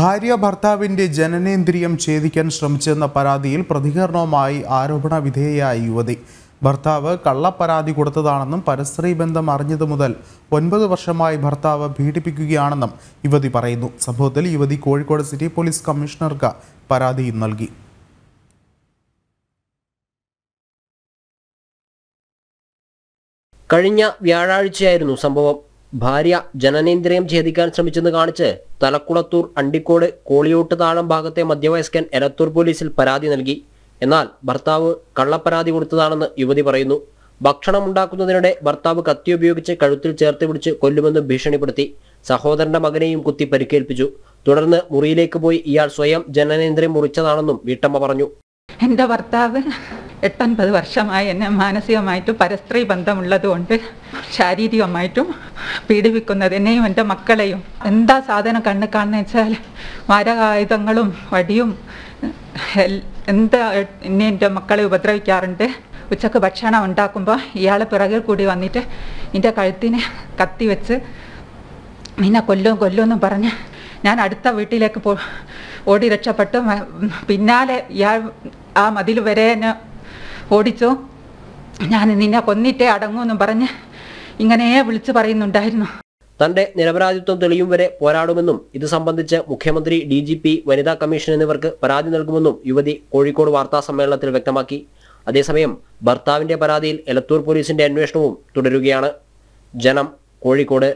ഭാര്യ ഭർത്താവിന്റെ ജനനേന്ദ്രിയം ഛേദിക്കാൻ ശ്രമിച്ചെന്ന പരാതിയിൽ പ്രതികരണവുമായി ആരോപണ വിധേയയായ യുവതി ഭർത്താവ് കള്ളപ്പരാതി കൊടുത്തതാണെന്നും പരസ്ത്രീ ബന്ധം അറിഞ്ഞതു മുതൽ ഒൻപത് വർഷമായി ഭർത്താവ് പീഡിപ്പിക്കുകയാണെന്നും യുവതി പറയുന്നു സംഭവത്തിൽ യുവതി കോഴിക്കോട് സിറ്റി പോലീസ് കമ്മീഷണർക്ക് പരാതിയും നൽകി കഴിഞ്ഞ വ്യാഴാഴ്ചയായിരുന്നു സംഭവം ഭാര്യ ജനനേന്ദ്രിയം ഛേദിക്കാൻ ശ്രമിച്ചെന്ന് കാണിച്ച് തലക്കുളത്തൂർ അണ്ടിക്കോട് കോളിയോട്ട് താഴം ഭാഗത്തെ മധ്യവയസ്കൻ എലത്തൂർ പോലീസിൽ പരാതി നൽകി എന്നാൽ ഭർത്താവ് കള്ളപ്പരാതി കൊടുത്തതാണെന്ന് യുവതി പറയുന്നു ഭക്ഷണം ഉണ്ടാക്കുന്നതിനിടെ ഭർത്താവ് കത്തി ഉപയോഗിച്ച് കഴുത്തിൽ ചേർത്ത് പിടിച്ച് കൊല്ലുമെന്ന് ഭീഷണിപ്പെടുത്തി സഹോദരന്റെ മകനെയും കുത്തി പരിക്കേൽപ്പിച്ചു തുടർന്ന് മുറിയിലേക്ക് പോയി ഇയാൾ സ്വയം ജനനേന്ദ്രിയം മുറിച്ചതാണെന്നും വീട്ടമ്മ പറഞ്ഞു എന്റെ ഭർത്താവ് എട്ടൊൻപത് വർഷമായി എന്നെ മാനസികമായിട്ടും പരസ്ത്രീ ബന്ധമുള്ളതുകൊണ്ട് ശാരീരികമായിട്ടും പീഡിപ്പിക്കുന്നത് എന്നെയും എൻ്റെ മക്കളെയും എന്താ സാധനം കണ്ണ് കാണുന്ന വെച്ചാൽ മാരകായുധങ്ങളും വടിയും എന്താ എന്നെ എൻ്റെ മക്കളെ ഉപദ്രവിക്കാറുണ്ട് ഉച്ചക്ക് ഭക്ഷണം ഉണ്ടാക്കുമ്പോൾ ഇയാളെ പിറകിൽ കൂടി വന്നിട്ട് എൻ്റെ കഴുത്തിനെ കത്തി വെച്ച് നിന്നെ കൊല്ലും എന്നും പറഞ്ഞ് ഞാൻ അടുത്ത വീട്ടിലേക്ക് പോ ഓടി രക്ഷപ്പെട്ടു പിന്നാലെ ഇയാൾ ആ മതിൽ വരെ എന്നെ ഓടിച്ചോ ഞാൻ നിന്നെ കൊന്നിട്ടേ എന്നും പറഞ്ഞ് ഇങ്ങനെ വിളിച്ചു പറയുന്നുണ്ടായിരുന്നു തന്റെ നിരപരാധിത്വം തെളിയും വരെ പോരാടുമെന്നും ഇത് സംബന്ധിച്ച് മുഖ്യമന്ത്രി ഡി ജി പി വനിതാ കമ്മീഷൻ എന്നിവർക്ക് പരാതി നൽകുമെന്നും യുവതി കോഴിക്കോട് വാർത്താ സമ്മേളനത്തിൽ വ്യക്തമാക്കി അതേസമയം ഭർത്താവിന്റെ പരാതിയിൽ എലത്തൂർ പോലീസിന്റെ അന്വേഷണവും തുടരുകയാണ് ജനം കോഴിക്കോട്